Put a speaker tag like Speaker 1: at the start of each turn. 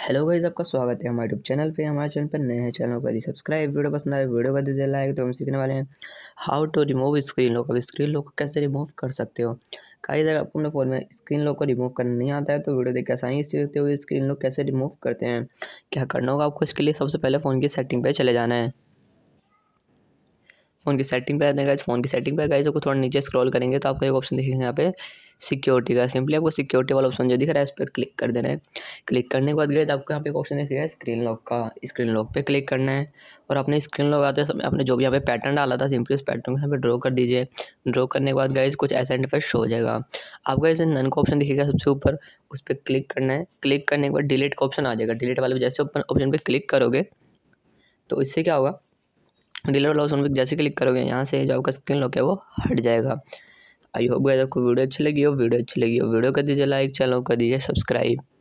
Speaker 1: hello guys आपका स्वागत है हमारे यूट्यूब चैनल पे हमारे चैनल पर नए हैं चैनल को यदि सब्सक्राइब वीडियो पसंद आए वीडियो का दीजिए लाइक तो हम सीखने वाले हैं how to remove screen lock अब स्क्रीन लॉक कैसे रिमूव कर सकते हो कई अगर आपको अपने फ़ोन में स्क्रीन लॉक को रिमूव करना नहीं आता है तो वीडियो देखकर के आसानी सीखते हो स्क्रीन लॉक कैसे रिमूव करते हैं क्या करना होगा आपको इसके लिए सबसे पहले फ़ोन की सेटिंग पर चले जाना है फ़ोन की सेटिंग पे आते हैं गाइज फ़ोन की सेटिंग पे गाइज आपको थोड़ा नीचे स्क्रॉल करेंगे तो आपको एक ऑप्शन दिखेगा यहाँ पे सिक्योरिटी का सिंपली आपको सिक्योरिटी वाला ऑप्शन जो दिख रहा है उस पर क्लिक कर देना है क्लिक करने के बाद गए आपको यहाँ पे एक ऑप्शन दिखेगा स्क्रीन लॉक का स्क्रीन लॉक पे क्लिक करना है और अपने स्क्रीन लॉक आते समय अपने जो भी यहाँ पे पैटर्न डाला था सिंपली उस पैटर्न को यहाँ पे ड्रॉ कर दीजिए ड्रॉ करने के बाद गाइज कुछ ऐसा इंटरफेस शो हो जाएगा आपका जैसे नन का ऑप्शन दिखेगा सबसे ऊपर उस पर क्लिक करना है क्लिक करने के बाद डिलीट का ऑप्शन आ जाएगा डिलीट वाले जैसे ऑप्शन पर क्लिक करोगे तो इससे क्या होगा डिलीवर लॉस पर जैसे क्लिक करोगे यहाँ से जो आपका स्क्रीन लॉक है वो हट जाएगा आई होप गए आपको वीडियो अच्छी लगी हो वीडियो अच्छी लगी हो वीडियो कर दीजिए लाइक चैनल कर दीजिए सब्सक्राइब